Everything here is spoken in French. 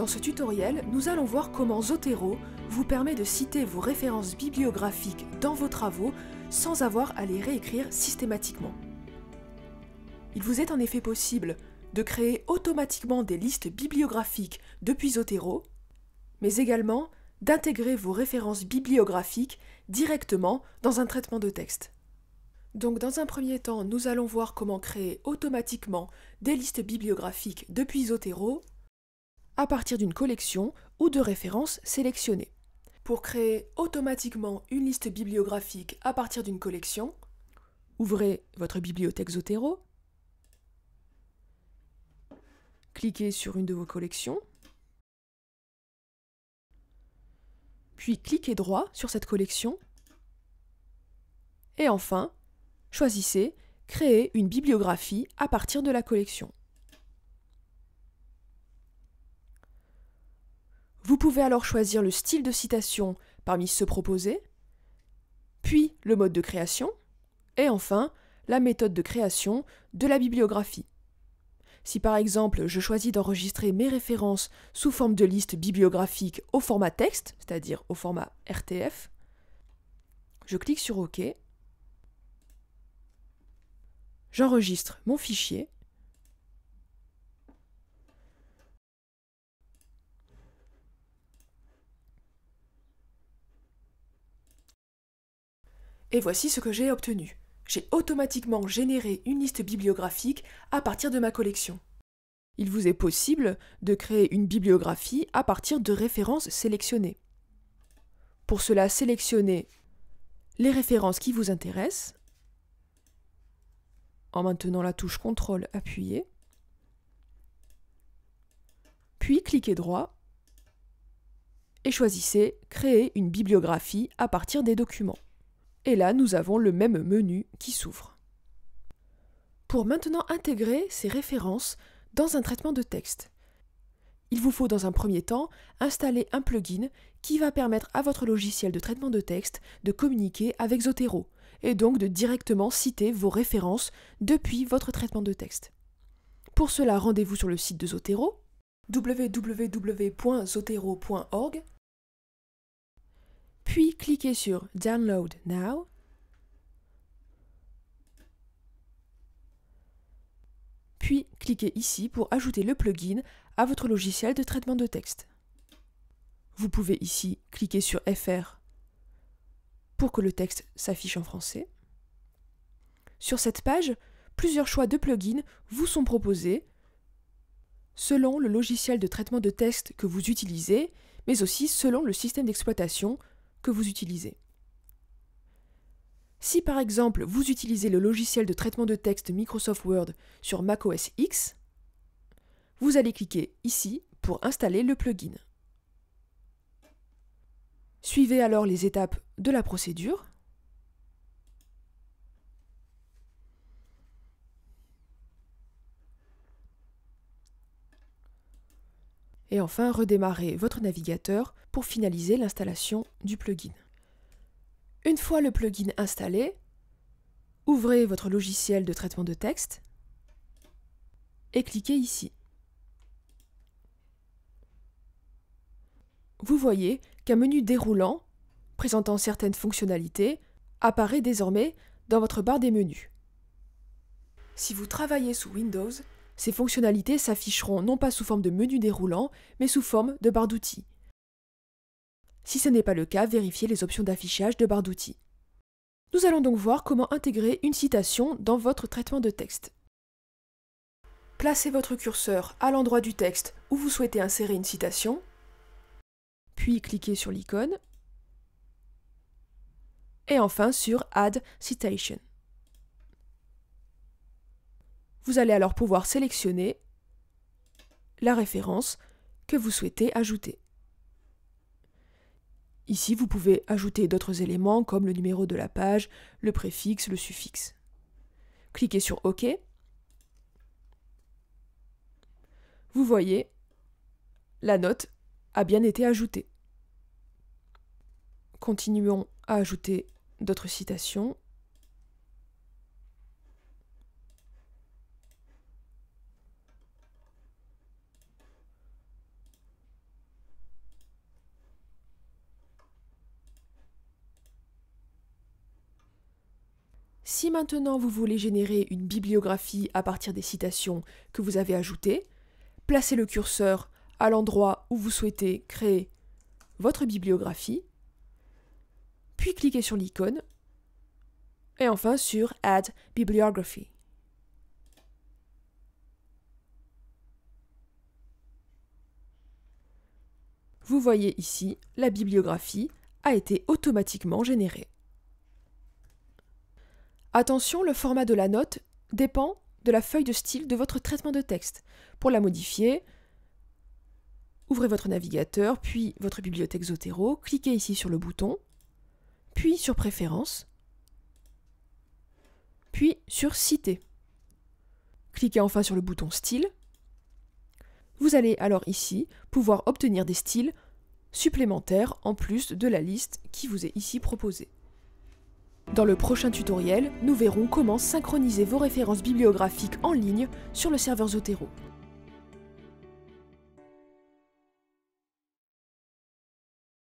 Dans ce tutoriel, nous allons voir comment Zotero vous permet de citer vos références bibliographiques dans vos travaux sans avoir à les réécrire systématiquement. Il vous est en effet possible de créer automatiquement des listes bibliographiques depuis Zotero, mais également d'intégrer vos références bibliographiques directement dans un traitement de texte. Donc dans un premier temps, nous allons voir comment créer automatiquement des listes bibliographiques depuis Zotero à partir d'une collection ou de références sélectionnées. Pour créer automatiquement une liste bibliographique à partir d'une collection, ouvrez votre bibliothèque Zotero, cliquez sur une de vos collections, puis cliquez droit sur cette collection, et enfin, choisissez Créer une bibliographie à partir de la collection. Vous pouvez alors choisir le style de citation parmi ceux proposés, puis le mode de création, et enfin la méthode de création de la bibliographie. Si par exemple je choisis d'enregistrer mes références sous forme de liste bibliographique au format texte, c'est-à-dire au format RTF, je clique sur OK, j'enregistre mon fichier Et voici ce que j'ai obtenu. J'ai automatiquement généré une liste bibliographique à partir de ma collection. Il vous est possible de créer une bibliographie à partir de références sélectionnées. Pour cela, sélectionnez les références qui vous intéressent en maintenant la touche CTRL appuyée, puis cliquez droit et choisissez Créer une bibliographie à partir des documents. Et là, nous avons le même menu qui s'ouvre. Pour maintenant intégrer ces références dans un traitement de texte, il vous faut dans un premier temps installer un plugin qui va permettre à votre logiciel de traitement de texte de communiquer avec Zotero et donc de directement citer vos références depuis votre traitement de texte. Pour cela, rendez-vous sur le site de Zotero www.zotero.org puis cliquez sur Download Now. Puis cliquez ici pour ajouter le plugin à votre logiciel de traitement de texte. Vous pouvez ici cliquer sur FR pour que le texte s'affiche en français. Sur cette page, plusieurs choix de plugins vous sont proposés selon le logiciel de traitement de texte que vous utilisez, mais aussi selon le système d'exploitation que vous utilisez. Si par exemple vous utilisez le logiciel de traitement de texte Microsoft Word sur macOS X, vous allez cliquer ici pour installer le plugin. Suivez alors les étapes de la procédure et enfin redémarrez votre navigateur pour finaliser l'installation du plugin. Une fois le plugin installé, ouvrez votre logiciel de traitement de texte et cliquez ici. Vous voyez qu'un menu déroulant, présentant certaines fonctionnalités, apparaît désormais dans votre barre des menus. Si vous travaillez sous Windows, ces fonctionnalités s'afficheront non pas sous forme de menu déroulant, mais sous forme de barre d'outils. Si ce n'est pas le cas, vérifiez les options d'affichage de barre d'outils. Nous allons donc voir comment intégrer une citation dans votre traitement de texte. Placez votre curseur à l'endroit du texte où vous souhaitez insérer une citation, puis cliquez sur l'icône, et enfin sur Add Citation. Vous allez alors pouvoir sélectionner la référence que vous souhaitez ajouter. Ici, vous pouvez ajouter d'autres éléments comme le numéro de la page, le préfixe, le suffixe. Cliquez sur OK. Vous voyez, la note a bien été ajoutée. Continuons à ajouter d'autres citations. Si maintenant vous voulez générer une bibliographie à partir des citations que vous avez ajoutées, placez le curseur à l'endroit où vous souhaitez créer votre bibliographie, puis cliquez sur l'icône et enfin sur Add Bibliography. Vous voyez ici, la bibliographie a été automatiquement générée. Attention, le format de la note dépend de la feuille de style de votre traitement de texte. Pour la modifier, ouvrez votre navigateur, puis votre bibliothèque Zotero, cliquez ici sur le bouton, puis sur Préférences, puis sur Citer. Cliquez enfin sur le bouton Style. Vous allez alors ici pouvoir obtenir des styles supplémentaires en plus de la liste qui vous est ici proposée. Dans le prochain tutoriel, nous verrons comment synchroniser vos références bibliographiques en ligne sur le serveur Zotero.